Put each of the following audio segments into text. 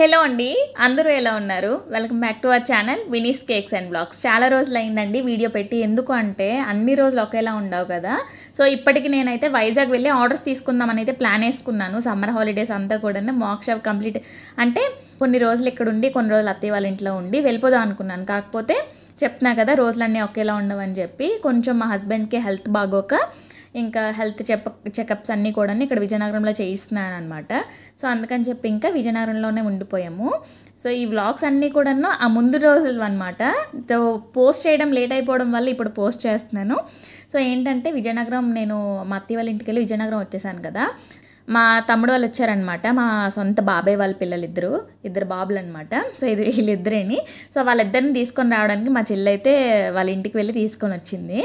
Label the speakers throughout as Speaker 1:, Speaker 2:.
Speaker 1: hello అండి అందరూ ఎలా ఉన్నారు welcome back to our channel Vini's cakes and blogs చాలా రోజులు అయిందండి వీడియో పెట్టి ఎందుకు అంటే అన్ని రోజులు ఒకేలా ఉండవు కదా సో ఇప్పటికి నేనైతే వైజాగ్ వెళ్ళి ఆర్డర్స్ తీసుకుందామని అయితే ప్లాన్ వేసుకున్నాను సమ్మర్ హాలిడేస్ అంతా కూడా షాప్ కంప్లీట్ అంటే కొన్ని రోజులు ఇక్కడ ఉండి కొన్ని రోజులు అత్తయ్య వాళ్ళ ఇంట్లో ఉండి వెళ్ళిపోదాం అనుకున్నాను కాకపోతే చెప్తున్నా కదా రోజులన్నీ ఒకేలా ఉండవని చెప్పి కొంచెం మా హస్బెండ్కి హెల్త్ బాగోక ఇంకా హెల్త్ చెప్ప చెకప్స్ అన్నీ కూడా ఇక్కడ విజయనగరంలో చేయిస్తున్నాను అనమాట సో అందుకని చెప్పి ఇంకా విజయనగరంలోనే ఉండిపోయాము సో ఈ వ్లాగ్స్ అన్నీ కూడాను ఆ ముందు రోజులు అనమాట సో పోస్ట్ చేయడం లేట్ అయిపోవడం వల్ల ఇప్పుడు పోస్ట్ చేస్తున్నాను సో ఏంటంటే విజయనగరం నేను మా అత్తయ్య వాళ్ళ ఇంటికి వెళ్ళి విజయనగరం వచ్చేసాను కదా మా తమ్ముడు వాళ్ళు వచ్చారనమాట మా సొంత బాబాయ్ వాళ్ళ పిల్లలు ఇద్దరు ఇద్దరు బాబులు అనమాట సో ఇది వీళ్ళిద్దరేని సో వాళ్ళిద్దరిని తీసుకొని రావడానికి మా చెల్లి అయితే వాళ్ళ ఇంటికి వెళ్ళి తీసుకొని వచ్చింది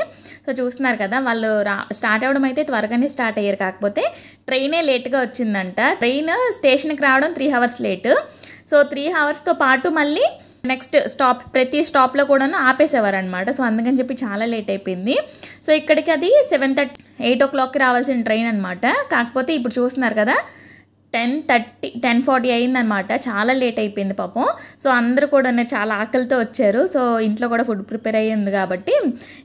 Speaker 1: సో చూస్తున్నారు కదా వాళ్ళు రా స్టార్ట్ అవ్వడం అయితే త్వరగానే స్టార్ట్ అయ్యారు కాకపోతే ట్రైనే లేట్గా వచ్చిందంట ట్రైన్ స్టేషన్కి రావడం three hours late so three అవర్స్తో పాటు మళ్ళీ నెక్స్ట్ స్టాప్ ప్రతి స్టాప్లో కూడాను ఆపేసేవారనమాట సో అందుకని చెప్పి చాలా లేట్ అయిపోయింది సో ఇక్కడికి అది సెవెన్ థర్టీ ఎయిట్ ఓ క్లాక్కి రావాల్సిన ట్రైన్ అనమాట కాకపోతే ఇప్పుడు చూస్తున్నారు కదా టెన్ థర్టీ టెన్ ఫార్టీ అయిందనమాట చాలా లేట్ అయిపోయింది పాపం సో అందరూ కూడా చాలా ఆకలితో వచ్చారు సో ఇంట్లో కూడా ఫుడ్ ప్రిపేర్ అయ్యింది కాబట్టి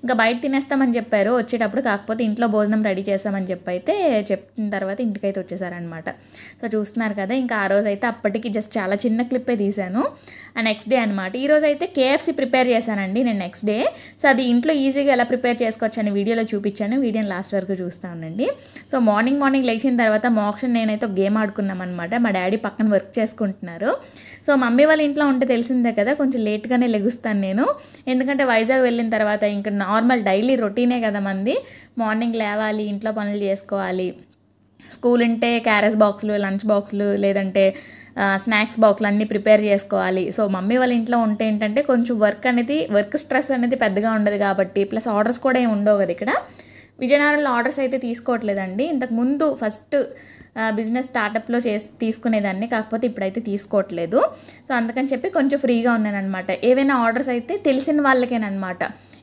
Speaker 1: ఇంకా బయట తినేస్తామని చెప్పారు వచ్చేటప్పుడు కాకపోతే ఇంట్లో భోజనం రెడీ చేస్తామని చెప్పి అయితే చెప్పిన తర్వాత ఇంటికైతే వచ్చేసారనమాట సో చూస్తున్నారు కదా ఇంకా ఆ రోజు అయితే అప్పటికి జస్ట్ చాలా చిన్న క్లిప్పే తీశాను ఆ నెక్స్ట్ డే అనమాట ఈరోజు అయితే కేఎఫ్సీ ప్రిపేర్ చేశానండి నేను నెక్స్ట్ డే సో అది ఇంట్లో ఈజీగా ఎలా ప్రిపేర్ చేసుకోవచ్చు అని వీడియోలో చూపించాను వీడియోని లాస్ట్ వరకు చూస్తా ఉండండి సో మార్నింగ్ మార్నింగ్ లేచిన తర్వాత మోక్షన్ నేనైతే గేమ్ ఆడుకున్నాను పెట్టుకున్నాం అనమాట మా డాడీ పక్కన వర్క్ చేసుకుంటున్నారు సో మమ్మీ వాళ్ళ ఇంట్లో ఉంటే తెలిసిందే కదా కొంచెం లేట్గానే లెగుస్తాను నేను ఎందుకంటే వైజాగ్ వెళ్ళిన తర్వాత ఇంకా నార్మల్ డైలీ రొటీనే కదా మంది మార్నింగ్ లేవాలి ఇంట్లో పనులు చేసుకోవాలి స్కూల్ ఉంటే క్యారెస్ బాక్సులు లంచ్ బాక్సులు లేదంటే స్నాక్స్ బాక్స్లు అన్నీ ప్రిపేర్ చేసుకోవాలి సో మమ్మీ వాళ్ళ ఇంట్లో ఉంటే ఏంటంటే కొంచెం వర్క్ అనేది వర్క్ స్ట్రెస్ అనేది పెద్దగా ఉండదు కాబట్టి ప్లస్ ఆర్డర్స్ కూడా ఏమి ఉండవు కదా ఇక్కడ విజయనగరంలో ఆర్డర్స్ అయితే తీసుకోవట్లేదండి ఇంతకుముందు ఫస్ట్ బిజినెస్ స్టార్టప్లో చేసి తీసుకునేదాన్ని కాకపోతే ఇప్పుడైతే తీసుకోవట్లేదు సో అందుకని చెప్పి కొంచెం ఫ్రీగా ఉన్నానమాట ఏవైనా ఆర్డర్స్ అయితే తెలిసిన వాళ్ళకేనమాట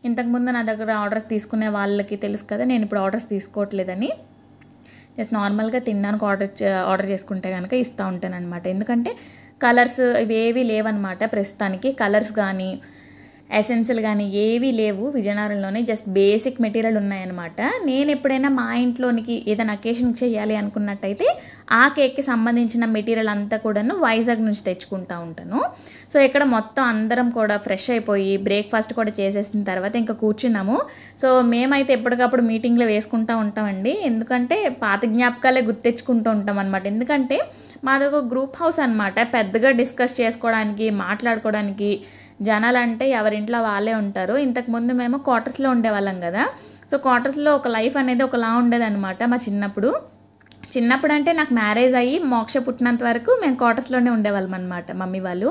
Speaker 1: ఇంతకుముందు నా దగ్గర ఆర్డర్స్ తీసుకునే వాళ్ళకి తెలుసు కదా నేను ఇప్పుడు ఆర్డర్స్ తీసుకోవట్లేదని జస్ట్ నార్మల్గా తినడానికి ఆర్డర్ ఆర్డర్ చేసుకుంటే కనుక ఇస్తూ ఉంటానన్నమాట ఎందుకంటే కలర్స్ ఇవి ఏవి లేవన్నమాట ప్రస్తుతానికి కలర్స్ కానీ ఎసెన్సులు కానీ ఏవీ లేవు విజయనగరంలోనే జస్ట్ బేసిక్ మెటీరియల్ ఉన్నాయన్నమాట నేను ఎప్పుడైనా మా ఇంట్లోనికి ఏదైనా అకేషన్ చేయాలి అనుకున్నట్టయితే ఆ కేక్కి సంబంధించిన మెటీరియల్ అంతా కూడాను వైజాగ్ నుంచి తెచ్చుకుంటూ ఉంటాను సో ఇక్కడ మొత్తం అందరం కూడా ఫ్రెష్ అయిపోయి బ్రేక్ఫాస్ట్ కూడా చేసేసిన తర్వాత ఇంకా కూర్చున్నాము సో మేమైతే ఎప్పటికప్పుడు మీటింగ్లో వేసుకుంటూ ఉంటామండి ఎందుకంటే పాత జ్ఞాపకాలే గుర్తెచ్చుకుంటూ ఉంటాం అనమాట ఎందుకంటే మాది ఒక గ్రూప్ హౌస్ అనమాట పెద్దగా డిస్కస్ చేసుకోవడానికి మాట్లాడుకోవడానికి జనాలు అంటే ఎవరింట్లో వాళ్ళే ఉంటారు ఇంతకుముందు మేము క్వార్టర్స్లో ఉండేవాళ్ళం కదా సో క్వార్టర్స్లో ఒక లైఫ్ అనేది ఒకలా ఉండేదన్నమాట మా చిన్నప్పుడు చిన్నప్పుడు అంటే నాకు మ్యారేజ్ అయ్యి మోక్ష పుట్టినంత వరకు మేము క్వార్టర్స్లోనే ఉండేవాళ్ళం అనమాట మమ్మీ వాళ్ళు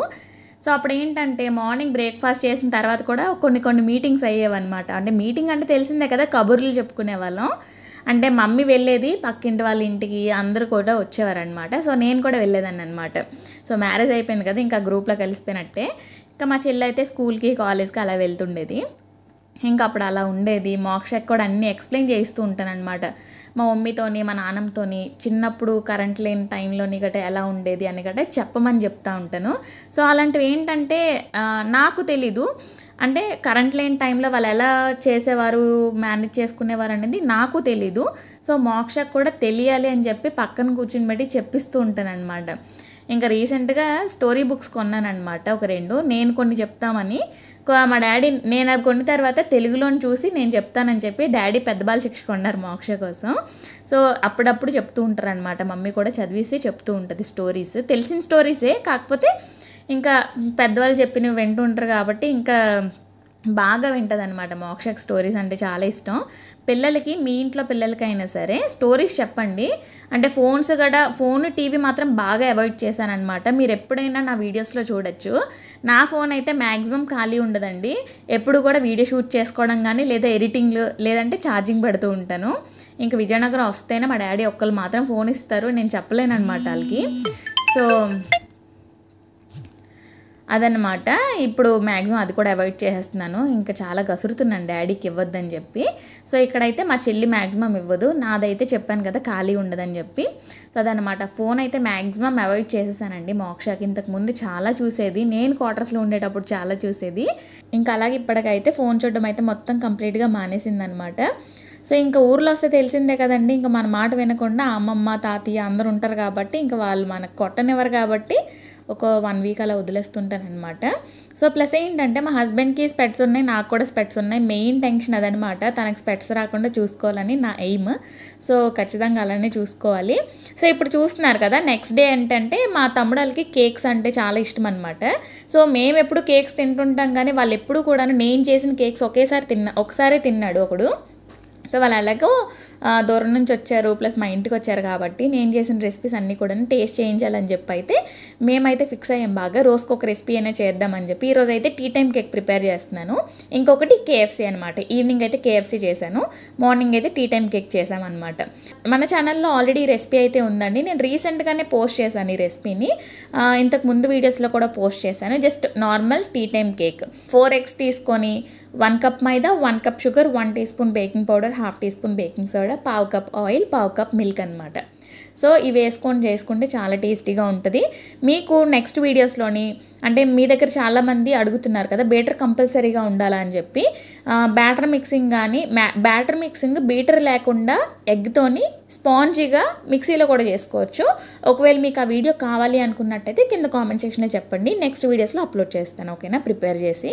Speaker 1: సో అప్పుడు ఏంటంటే మార్నింగ్ బ్రేక్ఫాస్ట్ చేసిన తర్వాత కూడా కొన్ని కొన్ని మీటింగ్స్ అయ్యేవన్నమాట అంటే మీటింగ్ అంటే తెలిసిందే కదా కబుర్లు చెప్పుకునే వాళ్ళం అంటే మమ్మీ వెళ్ళేది పక్కింటి వాళ్ళ ఇంటికి అందరూ కూడా వచ్చేవారనమాట సో నేను కూడా వెళ్ళేదాన్ని అనమాట సో మ్యారేజ్ అయిపోయింది కదా ఇంకా గ్రూప్లో కలిసిపోయినట్టే ఇంకా మా చెల్లి అయితే స్కూల్కి కాలేజ్కి అలా వెళ్తుండేది ఇంకా అప్పుడు అలా ఉండేది మోక్షకి కూడా అన్నీ ఎక్స్ప్లెయిన్ చేస్తూ ఉంటానన్నమాట మా మమ్మీతోని మా నాన్నమ్మతోని చిన్నప్పుడు కరెంట్ లేని టైంలోని గట్రా ఎలా ఉండేది అని గట్రా చెప్పమని చెప్తా ఉంటాను సో అలాంటివి ఏంటంటే నాకు తెలీదు అంటే కరెంట్ లేని టైంలో వాళ్ళు ఎలా చేసేవారు మేనేజ్ చేసుకునేవారు అనేది నాకు తెలీదు సో మోక్షకు కూడా తెలియాలి అని చెప్పి పక్కన కూర్చుని పెట్టి చెప్పిస్తూ ఉంటానన్నమాట ఇంకా రీసెంట్గా స్టోరీ బుక్స్ కొన్నానమాట ఒక రెండు నేను కొన్ని చెప్తామని మా డాడీ నేను అవి కొన్న తర్వాత తెలుగులోని చూసి నేను చెప్తానని చెప్పి డాడీ పెద్ద బాల శిక్ష కొన్నారు మోక్ష కోసం సో అప్పుడప్పుడు చెప్తూ ఉంటారనమాట మమ్మీ కూడా చదివేసి చెప్తూ ఉంటుంది స్టోరీస్ తెలిసిన స్టోరీసే కాకపోతే ఇంకా పెద్దవాళ్ళు చెప్పినవి వింటూ ఉంటారు కాబట్టి ఇంకా బాగా వింటదనమాట మోక్షక్ స్టోరీస్ అంటే చాలా ఇష్టం పిల్లలకి మీ ఇంట్లో పిల్లలకైనా సరే స్టోరీస్ చెప్పండి అంటే ఫోన్స్ గడ ఫోన్ టీవీ మాత్రం బాగా అవాయిడ్ చేశానమాట మీరు ఎప్పుడైనా నా వీడియోస్లో చూడొచ్చు నా ఫోన్ అయితే మ్యాక్సిమం ఖాళీ ఉండదండి ఎప్పుడు కూడా వీడియో షూట్ చేసుకోవడం కానీ లేదా ఎడిటింగ్ లేదంటే ఛార్జింగ్ పెడుతూ ఉంటాను ఇంకా విజయనగరం వస్తేనే మా డాడీ ఒక్కళ్ళు మాత్రం ఫోన్ ఇస్తారు నేను అనమాట వాళ్ళకి సో అదనమాట ఇప్పుడు మ్యాక్సిమం అది కూడా అవాయిడ్ చేసేస్తున్నాను ఇంకా చాలా గసురుతున్నాను డాడీకి ఇవ్వద్దని చెప్పి సో ఇక్కడైతే మా చెల్లి మ్యాక్సిమం ఇవ్వదు నాదైతే చెప్పాను కదా ఖాళీ ఉండదని చెప్పి సో అదనమాట ఫోన్ అయితే మ్యాక్సిమం అవాయిడ్ చేసేసానండి మోక్షకి ఇంతకు ముందు చాలా చూసేది నేను క్వార్టర్స్లో ఉండేటప్పుడు చాలా చూసేది ఇంకా అలాగే ఇప్పటికైతే ఫోన్ చూడడం అయితే మొత్తం కంప్లీట్గా మానేసిందనమాట సో ఇంకా ఊర్లో వస్తే తెలిసిందే కదండి ఇంకా మన మాట వినకుండా అమ్మమ్మ తాతయ్య అందరు ఉంటారు కాబట్టి ఇంకా వాళ్ళు మనకు కొట్టనివ్వరు కాబట్టి ఒక వన్ వీక్ అలా వదిలేస్తుంటానమాట సో ప్లస్ ఏంటంటే మా హస్బెండ్కి స్పెట్స్ ఉన్నాయి నాకు కూడా స్పెట్స్ ఉన్నాయి మెయిన్ టెన్షన్ అదనమాట తనకు స్పెట్స్ రాకుండా చూసుకోవాలని నా ఎయిమ్ సో ఖచ్చితంగా అలానే చూసుకోవాలి సో ఇప్పుడు చూస్తున్నారు కదా నెక్స్ట్ డే ఏంటంటే మా తమ్ముడలకి కేక్స్ అంటే చాలా ఇష్టం అనమాట సో మేము ఎప్పుడు కేక్స్ తింటుంటాం కానీ వాళ్ళు ఎప్పుడు కూడా నేను చేసిన కేక్స్ ఒకేసారి తిన్నా ఒకసారి తిన్నాడు ఒకడు సో వాళ్ళు అలాగో దూరం నుంచి వచ్చారు ప్లస్ మా ఇంటికి వచ్చారు కాబట్టి నేను చేసిన రెసిపీస్ అన్నీ కూడా టేస్ట్ చేయించాలని చెప్పి అయితే మేమైతే ఫిక్స్ అయ్యాం బాగా రోజుకి ఒక రెసిపీ అయినా చేద్దామని చెప్పి ఈరోజు అయితే టీ టైం కేక్ ప్రిపేర్ చేస్తున్నాను ఇంకొకటి కేఎఫ్సీ అనమాట ఈవినింగ్ అయితే కేఎఫ్సీ చేశాను మార్నింగ్ అయితే టీ టైం కేక్ చేసామన్నమాట మన ఛానల్లో ఆల్రెడీ రెసిపీ అయితే ఉందండి నేను రీసెంట్గానే పోస్ట్ చేశాను ఈ రెసిపీని ఇంతకు ముందు వీడియోస్లో కూడా పోస్ట్ చేశాను just normal tea time cake four eggs తీసుకొని one cup maida one cup sugar one teaspoon baking powder half teaspoon baking soda పావు కప్ ఆయిల్ పావు కప్ మిల్క్ అనమాట సో ఇవి వేసుకొని చేసుకుంటే చాలా టేస్టీగా ఉంటుంది మీకు నెక్స్ట్ వీడియోస్లోని అంటే మీ దగ్గర చాలామంది అడుగుతున్నారు కదా బేటర్ కంపల్సరీగా ఉండాలా అని చెప్పి బ్యాటర్ మిక్సింగ్ కానీ బ్యాటర్ మిక్సింగ్ బీటర్ లేకుండా ఎగ్తోని స్పాంజీగా మిక్సీలో కూడా చేసుకోవచ్చు ఒకవేళ మీకు ఆ వీడియో కావాలి అనుకున్నట్టయితే కింద కామెంట్ సెక్షన్లో చెప్పండి నెక్స్ట్ వీడియోస్లో అప్లోడ్ చేస్తాను ఓకేనా ప్రిపేర్ చేసి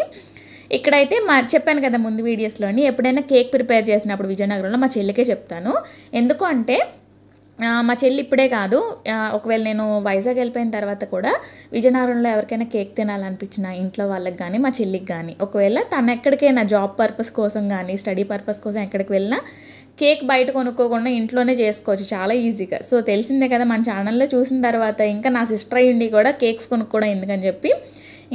Speaker 1: ఇక్కడైతే మా చెప్పాను కదా ముందు వీడియోస్లోని ఎప్పుడైనా కేక్ ప్రిపేర్ చేసినప్పుడు విజయనగరంలో మా చెల్లికే చెప్తాను ఎందుకు అంటే మా చెల్లి ఇప్పుడే కాదు ఒకవేళ నేను వైజాగ్ వెళ్ళిపోయిన తర్వాత కూడా విజయనగరంలో ఎవరికైనా కేక్ తినాలనిపించిన ఇంట్లో వాళ్ళకి కానీ మా చెల్లికి కానీ ఒకవేళ తను ఎక్కడికైనా జాబ్ పర్పస్ కోసం కానీ స్టడీ పర్పస్ కోసం ఎక్కడికి వెళ్ళినా కేక్ బయట కొనుక్కోకుండా ఇంట్లోనే చేసుకోవచ్చు చాలా ఈజీగా సో తెలిసిందే కదా మన ఛానల్లో చూసిన తర్వాత ఇంకా నా సిస్టర్ అయ్యిండి కూడా కేక్స్ కొనుక్కోవడం ఎందుకని చెప్పి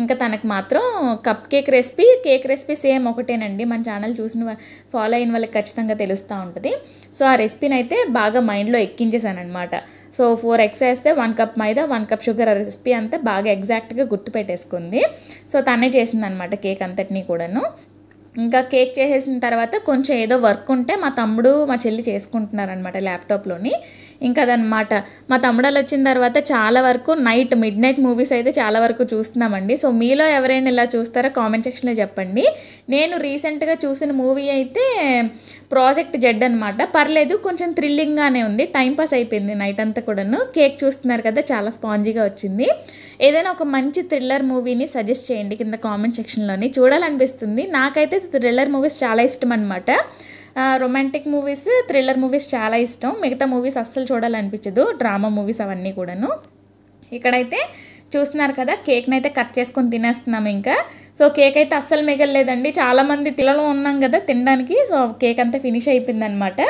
Speaker 1: ఇంకా తనకు మాత్రం cupcake recipe cake recipe same ఒకటేనండి మన ఛానల్ చూసిన ఫాలో అయిన వాళ్ళకి ఖచ్చితంగా తెలుస్తూ ఉంటుంది సో ఆ రెసిపీని అయితే బాగా మైండ్లో ఎక్కించేశానమాట సో ఫోర్ ఎగ్స్ వేస్తే one cup maida one cup sugar recipe అంతా బాగా ఎగ్జాక్ట్గా గుర్తుపెట్టేసుకుంది సో తనే చేసిందనమాట కేక్ అంతటినీ కూడాను ఇంకా కేక్ చేసేసిన తర్వాత కొంచెం ఏదో వర్క్ ఉంటే మా తమ్ముడు మా చెల్లి చేసుకుంటున్నారనమాట ల్యాప్టాప్లోని ఇంకా అదనమాట మా తమ్ముడలు వచ్చిన తర్వాత చాలా వరకు నైట్ మిడ్ నైట్ మూవీస్ అయితే చాలా వరకు చూస్తున్నామండి సో మీలో ఎవరైనా ఇలా చూస్తారో కామెంట్ సెక్షన్లో చెప్పండి నేను రీసెంట్గా చూసిన మూవీ అయితే ప్రాజెక్ట్ జెడ్ అనమాట పర్లేదు కొంచెం థ్రిల్లింగ్గానే ఉంది టైంపాస్ అయిపోయింది నైట్ అంతా కూడాను కేక్ చూస్తున్నారు కదా చాలా స్పాంజీగా వచ్చింది ఏదైనా ఒక మంచి థ్రిల్లర్ మూవీని సజెస్ట్ చేయండి కింద కామెంట్ సెక్షన్లోని చూడాలనిపిస్తుంది నాకైతే థ్రిల్లర్ మూవీస్ చాలా ఇష్టం అనమాట రొమాంటిక్ మూవీస్ థ్రిల్లర్ మూవీస్ చాలా ఇష్టం మిగతా మూవీస్ అస్సలు చూడాలనిపించదు డ్రామా మూవీస్ అవన్నీ కూడాను ఇక్కడైతే చూస్తున్నారు కదా కేక్ని అయితే కట్ చేసుకొని తినేస్తున్నాం ఇంకా సో కేక్ అయితే అస్సలు మిగలేదండి చాలామంది తిలలు ఉన్నాం కదా తినడానికి సో కేక్ అంతా ఫినిష్ అయిపోయిందనమాట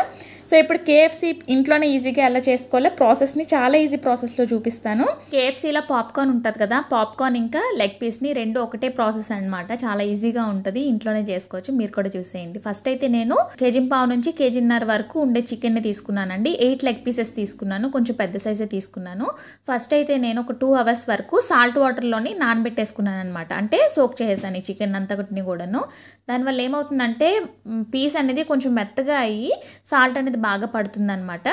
Speaker 1: సో ఇప్పుడు కేఎఫ్సీ ఇంట్లోనే ఈజీగా ఎలా చేసుకోవాలి ప్రాసెస్ని చాలా ఈజీ ప్రాసెస్లో చూపిస్తాను కేఎఫ్సీలో పాప్కార్న్ ఉంటుంది కదా పాప్కార్న్ ఇంకా లెగ్ పీస్ని రెండు ఒకటే ప్రాసెస్ అనమాట చాలా ఈజీగా ఉంటుంది ఇంట్లోనే చేసుకోవచ్చు మీరు కూడా చూసేయండి ఫస్ట్ అయితే నేను కేజీ పావు నుంచి కేజీన్నర వరకు ఉండే చికెన్ని తీసుకున్నానండి ఎయిట్ లెగ్ పీసెస్ తీసుకున్నాను కొంచెం పెద్ద సైజే తీసుకున్నాను ఫస్ట్ అయితే నేను ఒక టూ అవర్స్ వరకు సాల్ట్ వాటర్లోని నానబెట్టేసుకున్నాను అనమాట అంటే సోక్ చేసేసి చేశాను ఈ చికెన్ అంతటిని కూడాను దానివల్ల ఏమవుతుందంటే పీస్ అనేది కొంచెం మెత్తగా అయ్యి సాల్ట్ అనేది బాగా పడుతుంది అనమాట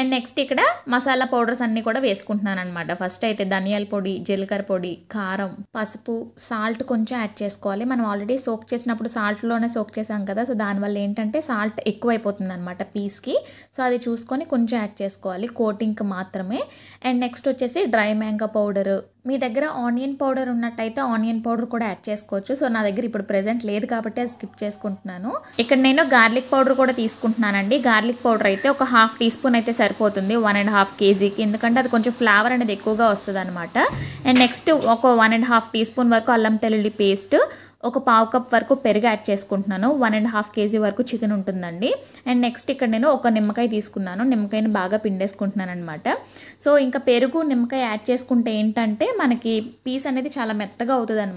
Speaker 1: అండ్ నెక్స్ట్ ఇక్కడ మసాలా పౌడర్స్ అన్నీ కూడా వేసుకుంటున్నాను అనమాట ఫస్ట్ అయితే ధనియాల పొడి జీలకర్ర పొడి కారం పసుపు సాల్ట్ కొంచెం యాడ్ చేసుకోవాలి మనం ఆల్రెడీ సోక్ చేసినప్పుడు సాల్ట్లోనే సోక్ చేసాం కదా సో దానివల్ల ఏంటంటే సాల్ట్ ఎక్కువైపోతుంది అనమాట పీస్కి సో అది చూసుకొని కొంచెం యాడ్ చేసుకోవాలి కోటింగ్కి మాత్రమే అండ్ నెక్స్ట్ వచ్చేసి డ్రై మ్యాంగో పౌడరు మీ దగ్గర ఆనియన్ పౌడర్ ఉన్నట్టయితే ఆనియన్ పౌడర్ కూడా యాడ్ చేసుకోవచ్చు సో నా దగ్గర ఇప్పుడు ప్రజెంట్ లేదు కాబట్టి అయితే అది స్కిప్ చేసుకుంటున్నాను ఇక్కడ నేను గార్లిక్ పౌడర్ కూడా తీసుకుంటున్నానండి గార్లిక్ పౌడర్ అయితే ఒక హాఫ్ టీ స్పూన్ అయితే సరిపోతుంది వన్ అండ్ హాఫ్ కేజీకి ఎందుకంటే అది కొంచెం ఫ్లేవర్ అనేది ఎక్కువగా వస్తుంది అనమాట అండ్ నెక్స్ట్ ఒక one and half teaspoon వరకు అల్లం తెల్లుల్లి పేస్ట్ ఒక పావు కప్ వరకు పెరుగు యాడ్ చేసుకుంటున్నాను వన్ అండ్ హాఫ్ కేజీ వరకు చికెన్ ఉంటుందండి అండ్ నెక్స్ట్ ఇక్కడ నేను ఒక నిమ్మకాయ తీసుకున్నాను నిమ్మకాయని బాగా పిండేసుకుంటున్నాను అనమాట సో ఇంకా పెరుగు నిమ్మకాయ యాడ్ చేసుకుంటే ఏంటంటే మనకి పీస్ అనేది చాలా మెత్తగా అవుతుంది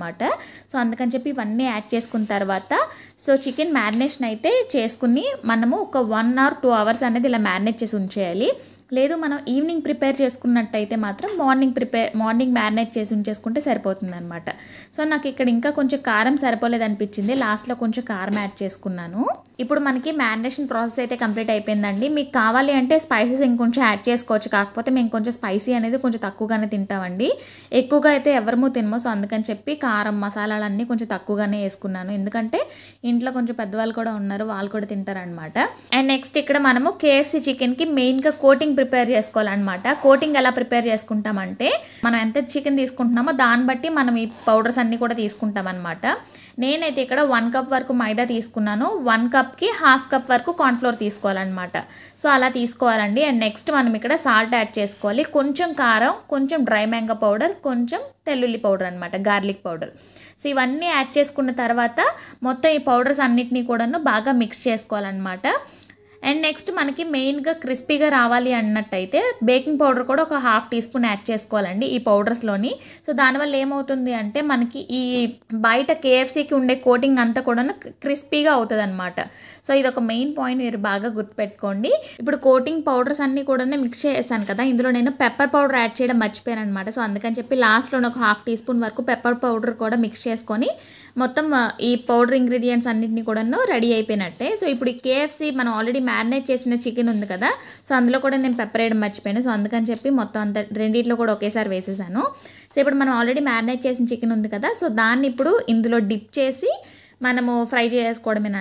Speaker 1: సో అందుకని చెప్పి ఇవన్నీ యాడ్ చేసుకున్న తర్వాత సో చికెన్ మ్యారినేషన్ అయితే చేసుకుని మనము ఒక వన్ ఆర్ టూ అవర్స్ అనేది ఇలా మ్యారినేట్ చేసి ఉంచేయాలి లేదు మనం ఈవినింగ్ ప్రిపేర్ చేసుకున్నట్టయితే మాత్రం మార్నింగ్ ప్రిపేర్ మార్నింగ్ మ్యారినేట్ చేసి ఉంచేసుకుంటే సరిపోతుంది అనమాట సో నాకు ఇక్కడ ఇంకా కొంచెం కారం సరిపోలేదు అనిపించింది లాస్ట్లో కొంచెం కారం యాడ్ చేసుకున్నాను ఇప్పుడు మనకి మ్యారినేషన్ ప్రాసెస్ అయితే కంప్లీట్ అయిపోయిందండి మీకు కావాలి అంటే స్పైసెస్ ఇంకొంచెం యాడ్ చేసుకోవచ్చు కాకపోతే మేము కొంచెం స్పైసీ అనేది కొంచెం తక్కువగానే తింటామండి ఎక్కువగా అయితే ఎవరమూ తినమో సో అందుకని చెప్పి కారం మసాలాలన్నీ కొంచెం తక్కువగానే వేసుకున్నాను ఎందుకంటే ఇంట్లో కొంచెం పెద్దవాళ్ళు కూడా ఉన్నారు వాళ్ళు కూడా తింటారనమాట అండ్ నెక్స్ట్ ఇక్కడ మనము కేఎఫ్సి చికెన్కి మెయిన్గా కోటింగ్ ప్రిపేర్ చేసుకోవాలన్నమాట కోటింగ్ ఎలా ప్రిపేర్ చేసుకుంటామంటే మనం ఎంత చికెన్ తీసుకుంటున్నామో దాన్ని బట్టి మనం ఈ పౌడర్స్ అన్నీ కూడా తీసుకుంటాం అనమాట నేనైతే ఇక్కడ వన్ కప్ వరకు మైదా తీసుకున్నాను వన్ కప్ కప్కి హాఫ్ కప్ వరకు కార్న్ఫ్లోర్ తీసుకోవాలన్నమాట సో అలా తీసుకోవాలండి అండ్ నెక్స్ట్ మనం ఇక్కడ సాల్ట్ యాడ్ చేసుకోవాలి కొంచెం కారం కొంచెం డ్రై మ్యాంగో పౌడర్ కొంచెం తెల్లుల్లి పౌడర్ అనమాట గార్లిక్ పౌడర్ సో ఇవన్నీ యాడ్ చేసుకున్న తర్వాత మొత్తం ఈ పౌడర్స్ అన్నిటినీ కూడాను బాగా మిక్స్ చేసుకోవాలన్నమాట అండ్ నెక్స్ట్ మనకి మెయిన్గా క్రిస్పీగా రావాలి అన్నట్టయితే బేకింగ్ పౌడర్ కూడా ఒక హాఫ్ టీ స్పూన్ యాడ్ చేసుకోవాలండి ఈ పౌడర్స్లోని సో దానివల్ల ఏమవుతుంది అంటే మనకి ఈ బయట కేఎఫ్సీకి ఉండే కోటింగ్ అంతా కూడా క్రిస్పీగా అవుతుంది అనమాట సో ఇది ఒక మెయిన్ పాయింట్ మీరు బాగా గుర్తుపెట్టుకోండి ఇప్పుడు కోటింగ్ పౌడర్స్ అన్నీ కూడా మిక్స్ చేశాను కదా ఇందులో నేను పెప్పర్ పౌడర్ యాడ్ చేయడం మర్చిపోయాను అనమాట సో అందుకని చెప్పి లాస్ట్లో ఒక హాఫ్ టీ స్పూన్ వరకు పెప్పర్ పౌడర్ కూడా మిక్స్ చేసుకొని మొత్తం ఈ పౌడర్ ఇంగ్రీడియంట్స్ అన్నింటినీ కూడా రెడీ అయిపోయినట్టే సో ఇప్పుడు ఈ కేఎఫ్సి మనం ఆల్రెడీ మ్యారినేట్ చేసిన చికెన్ ఉంది కదా సో అందులో కూడా నేను పెప్పర్ వేయడం మర్చిపోయాను సో అందుకని చెప్పి మొత్తం అంత రెండిట్లో కూడా ఒకేసారి వేసేసాను సో ఇప్పుడు మనం ఆల్రెడీ మ్యారినేట్ చేసిన చికెన్ ఉంది కదా సో దాన్ని ఇప్పుడు ఇందులో డిప్ చేసి మనము ఫ్రై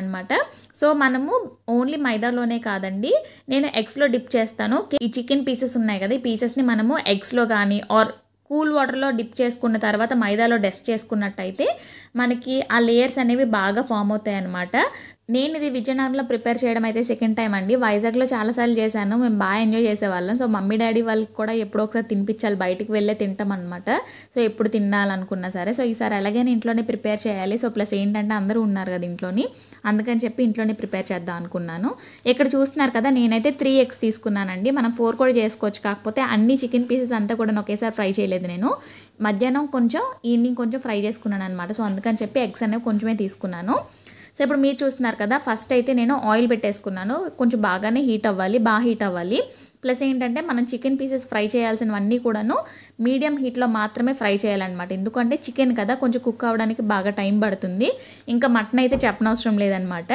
Speaker 1: అనమాట సో మనము ఓన్లీ మైదాలోనే కాదండి నేను ఎగ్స్లో డిప్ చేస్తాను ఈ చికెన్ పీసెస్ ఉన్నాయి కదా ఈ పీసెస్ని మనము ఎగ్స్లో కానీ ఆర్ కూల్ వాటర్లో డిప్ చేసుకున్న తర్వాత మైదాలో డస్ట్ చేసుకున్నట్టయితే మనకి ఆ లేయర్స్ అనేవి బాగా ఫామ్ అవుతాయి అన్నమాట నేను ఇది విజయనగరంలో ప్రిపేర్ చేయడం అయితే సెకండ్ టైం అండి వైజాగ్లో చాలాసార్లు చేశాను మేము బాగా ఎంజాయ్ చేసేవాళ్ళం సో మమ్మీ డాడీ వాళ్ళకి కూడా ఎప్పుడో ఒకసారి తినిపించాలి బయటకు వెళ్ళే తింటాం అనమాట సో ఎప్పుడు తినాలనుకున్నా సరే సో ఈసారి అలాగే ఇంట్లోనే ప్రిపేర్ చేయాలి సో ప్లస్ ఏంటంటే అందరూ ఉన్నారు కదా ఇంట్లోని అందుకని చెప్పి ఇంట్లోనే ప్రిపేర్ చేద్దాం అనుకున్నాను ఇక్కడ చూస్తున్నారు కదా నేనైతే త్రీ ఎగ్స్ తీసుకున్నానండి మనం ఫోర్ కూడా చేసుకోవచ్చు కాకపోతే అన్ని చికెన్ పీసెస్ అంతా కూడా ఒకేసారి ఫ్రై చేయలేదు నేను మధ్యాహ్నం కొంచెం ఈవినింగ్ కొంచెం ఫ్రై చేసుకున్నాను అనమాట సో అందుకని చెప్పి ఎగ్స్ అనేవి కొంచెమే తీసుకున్నాను సో ఇప్పుడు మీరు చూస్తున్నారు కదా ఫస్ట్ అయితే నేను ఆయిల్ పెట్టేసుకున్నాను కొంచెం బాగానే హీట్ అవ్వాలి బాగా హీట్ అవ్వాలి ప్లస్ ఏంటంటే మనం చికెన్ పీసెస్ ఫ్రై చేయాల్సినవన్నీ కూడాను మీడియం హీట్లో మాత్రమే ఫ్రై చేయాలన్నమాట ఎందుకంటే చికెన్ కదా కొంచెం కుక్ అవ్వడానికి బాగా టైం పడుతుంది ఇంకా మటన్ అయితే చెప్పనవసరం లేదనమాట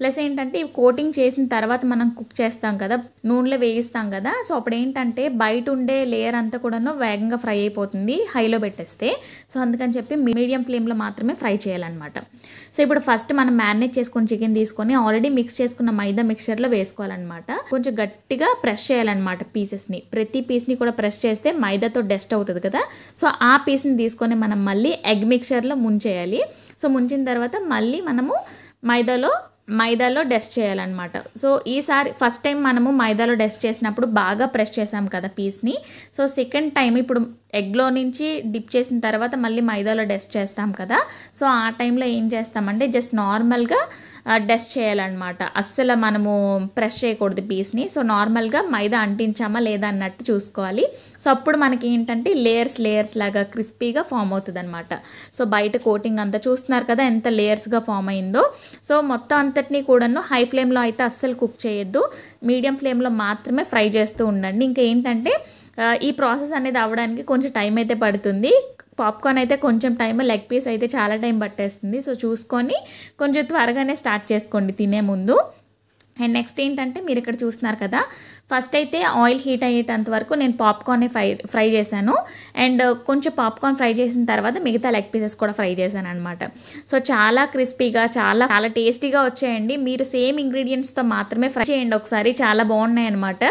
Speaker 1: ప్లస్ ఏంటంటే ఇవి కోటింగ్ చేసిన తర్వాత మనం కుక్ చేస్తాం కదా నూనెలో వేయిస్తాం కదా సో అప్పుడు ఏంటంటే బయట ఉండే లేయర్ అంతా కూడా వేగంగా ఫ్రై అయిపోతుంది హైలో పెట్టేస్తే సో అందుకని చెప్పి మీడియం ఫ్లేమ్లో మాత్రమే ఫ్రై చేయాలన్నమాట సో ఇప్పుడు ఫస్ట్ మనం మ్యారినేట్ చేసుకుని చికెన్ తీసుకొని ఆల్రెడీ మిక్స్ చేసుకున్న మైదా మిక్చర్లో వేసుకోవాలన్నమాట కొంచెం గట్టిగా ప్రెస్ చేయాలన్నమాట పీసెస్ని ప్రతి పీస్ని కూడా ప్రెస్ చేస్తే మైదాతో డస్ట్ అవుతుంది కదా సో ఆ పీస్ని తీసుకొని మనం మళ్ళీ ఎగ్ మిక్చర్లో ముంచేయాలి సో ముంచిన తర్వాత మళ్ళీ మనము మైదాలో మైదాలో డస్ట్ చేయాలన్నమాట సో ఈసారి ఫస్ట్ టైం మనము మైదాలో డస్ట్ చేసినప్పుడు బాగా ప్రెస్ చేసాం కదా పీస్ని సో సెకండ్ టైం ఇప్పుడు ఎగ్లో నుంచి డిప్ చేసిన తర్వాత మళ్ళీ మైదాలో డస్ట్ చేస్తాం కదా సో ఆ టైంలో ఏం చేస్తామంటే జస్ట్ నార్మల్గా డస్ట్ చేయాలన్నమాట అస్సలు మనము ప్రెస్ చేయకూడదు పీస్ని సో నార్మల్గా మైదా అంటించామా లేదా అన్నట్టు చూసుకోవాలి సో అప్పుడు మనకి ఏంటంటే లేయర్స్ లేయర్స్ లాగా క్రిస్పీగా ఫామ్ అవుతుంది అనమాట సో బయట కోటింగ్ అంతా చూస్తున్నారు కదా ఎంత లేయర్స్గా ఫామ్ అయిందో సో మొత్తం అంతటినీ కూడాను హై ఫ్లేమ్లో అయితే అస్సలు కుక్ చేయొద్దు మీడియం ఫ్లేమ్లో మాత్రమే ఫ్రై చేస్తూ ఉండండి ఇంకా ఏంటంటే ఈ ప్రాసెస్ అనేది అవ్వడానికి కొంచెం టైం అయితే పడుతుంది పాప్కార్న్ అయితే కొంచెం టైం లెగ్ పీస్ అయితే చాలా టైం పట్టేస్తుంది సో చూసుకొని కొంచెం త్వరగానే స్టార్ట్ చేసుకోండి తినే ముందు అండ్ నెక్స్ట్ ఏంటంటే మీరు ఇక్కడ చూస్తున్నారు కదా ఫస్ట్ అయితే ఆయిల్ హీట్ అయ్యేటంత వరకు నేను పాప్కార్న్ ఫ్రై ఫ్రై చేశాను అండ్ కొంచెం పాప్కార్న్ ఫ్రై చేసిన తర్వాత మిగతా లెగ్ పీసెస్ కూడా ఫ్రై చేశాను అనమాట సో చాలా క్రిస్పీగా చాలా చాలా టేస్టీగా వచ్చాయండి మీరు సేమ్ ఇంగ్రీడియంట్స్తో మాత్రమే ఫ్రై చేయండి ఒకసారి చాలా బాగున్నాయి అనమాట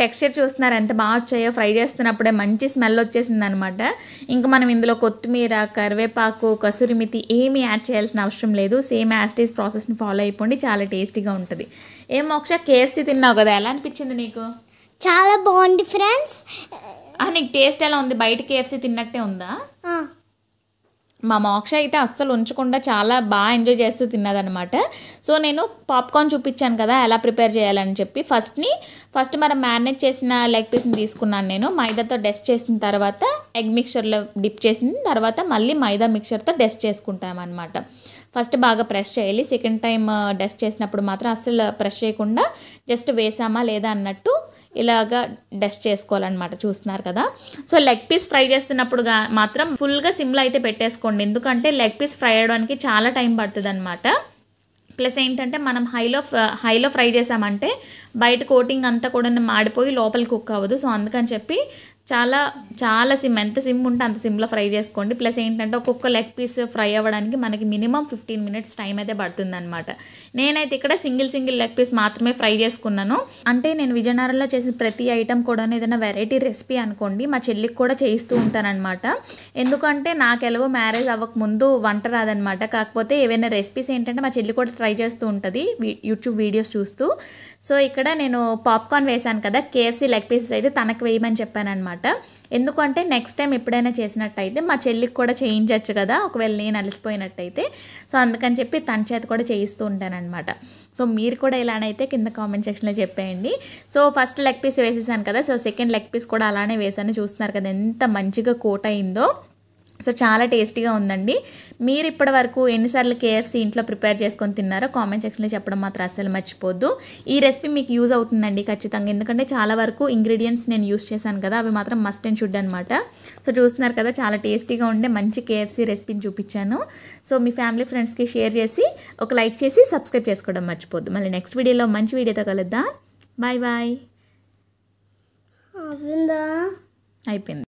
Speaker 1: టెక్స్చర్ చూస్తున్నారు ఎంత బాగా వచ్చాయో ఫ్రై చేస్తున్నప్పుడే మంచి స్మెల్ వచ్చేసింది అనమాట ఇంకా మనం ఇందులో కొత్తిమీర కరివేపాకు కసురిమితి ఏమీ యాడ్ చేయాల్సిన అవసరం లేదు సేమ్ యాస్టీస్ ప్రాసెస్ని ఫాలో అయిపోండి చాలా టేస్టీగా ఉంటుంది ఏం మోక్ష కేఎఫ్సీ తిన్నావు కదా ఎలా అనిపించింది నీకు చాలా బాగుంది ఫ్రెండ్స్ నీకు టేస్ట్ ఎలా ఉంది బయట కేఎఫ్సీ తిన్నట్టే ఉందా మా మోక్ష అయితే అస్సలు ఉంచకుండా చాలా బాగా ఎంజాయ్ చేస్తూ తిన్నదనమాట సో నేను పాప్కార్న్ చూపించాను కదా ఎలా ప్రిపేర్ చేయాలని చెప్పి ఫస్ట్ని ఫస్ట్ మనం మ్యారినేట్ చేసిన లెగ్ పీస్ని తీసుకున్నాను నేను మైదాతో డెస్ట్ చేసిన తర్వాత ఎగ్ మిక్చర్లో డిప్ చేసిన తర్వాత మళ్ళీ మైదా మిక్చర్తో డెస్ట్ చేసుకుంటాం అనమాట ఫస్ట్ బాగా ప్రెస్ చేయాలి సెకండ్ టైం డెస్ట్ చేసినప్పుడు మాత్రం అస్సలు ప్రెస్ చేయకుండా జస్ట్ వేసామా లేదా అన్నట్టు ఇలాగా డస్ట్ చేసుకోవాలన్నమాట చూస్తున్నారు కదా సో లెగ్ పీస్ ఫ్రై చేస్తున్నప్పుడు మాత్రం ఫుల్గా సిమ్లో అయితే పెట్టేసుకోండి ఎందుకంటే లెగ్ పీస్ ఫ్రై అవ్వడానికి చాలా టైం పడుతుంది అనమాట ప్లస్ ఏంటంటే మనం హైలో హైలో ఫ్రై చేసామంటే బయట కోటింగ్ అంతా కూడా మాడిపోయి లోపల కుక్ అవ్వదు సో అందుకని చెప్పి చాలా చాలా సిమ్ ఎంత సిమ్ ఉంటే అంత సిమ్లో ఫ్రై చేసుకోండి ప్లస్ ఏంటంటే ఒక్కొక్క లెగ్ పీస్ ఫ్రై అవ్వడానికి మనకి మినిమం ఫిఫ్టీన్ మినిట్స్ టైం అయితే పడుతుందనమాట నేనైతే ఇక్కడ సింగిల్ సింగిల్ లెగ్ పీస్ మాత్రమే ఫ్రై చేసుకున్నాను అంటే నేను విజయనగరంలో చేసిన ప్రతి ఐటమ్ కూడా ఏదైనా వెరైటీ రెసిపీ అనుకోండి మా చెల్లికి కూడా చేయిస్తూ ఉంటానన్నమాట ఎందుకంటే నాకు ఎలాగో మ్యారేజ్ అవ్వక ముందు వంట రాదనమాట కాకపోతే ఏవైనా రెసిపీస్ ఏంటంటే మా చెల్లి కూడా ట్రై చేస్తూ ఉంటుంది యూట్యూబ్ వీడియోస్ చూస్తూ సో ఇక్కడ నేను పాప్కార్న్ వేశాను కదా కేఎఫ్సీ లెగ్ పీసెస్ అయితే తనకు వేయమని చెప్పాను అనమాట ఎందుకంటే నెక్స్ట్ టైం ఎప్పుడైనా చేసినట్టయితే మా చెల్లికి కూడా చేయించవచ్చు కదా ఒకవేళ నేను అలసిపోయినట్టయితే సో అందుకని చెప్పి తన చేత కూడా చేయిస్తూ ఉంటానన్నమాట సో మీరు కూడా ఇలానైతే కింద కామెంట్ సెక్షన్లో చెప్పేయండి సో ఫస్ట్ లెగ్ పీస్ వేసేసాను కదా సో సెకండ్ లెగ్ పీస్ కూడా అలానే వేసాను చూస్తున్నారు కదా ఎంత మంచిగా కోట్ అయిందో సో చాలా టేస్టీగా ఉందండి మీరు ఇప్పటి వరకు ఎన్నిసార్లు కేఎఫ్సీ ఇంట్లో ప్రిపేర్ చేసుకొని తిన్నారో కామెంట్ సెక్షన్లో చెప్పడం మాత్రం అసలు మర్చిపోద్దు ఈ రెసిపీ మీకు యూజ్ అవుతుందండి ఖచ్చితంగా ఎందుకంటే చాలా వరకు ఇంగ్రీడియంట్స్ నేను యూజ్ చేశాను కదా అవి మాత్రం మస్ట్ అండ్ షుడ్ అనమాట సో చూస్తున్నారు కదా చాలా టేస్టీగా ఉండే మంచి కేఎఫ్సీ రెసిపీని చూపించాను సో మీ ఫ్యామిలీ ఫ్రెండ్స్కి షేర్ చేసి ఒక లైక్ చేసి సబ్స్క్రైబ్ చేసుకోవడం మర్చిపోద్దు మళ్ళీ నెక్స్ట్ వీడియోలో మంచి వీడియోతో కలుద్దాం బాయ్ బాయ్ అయిపోయింది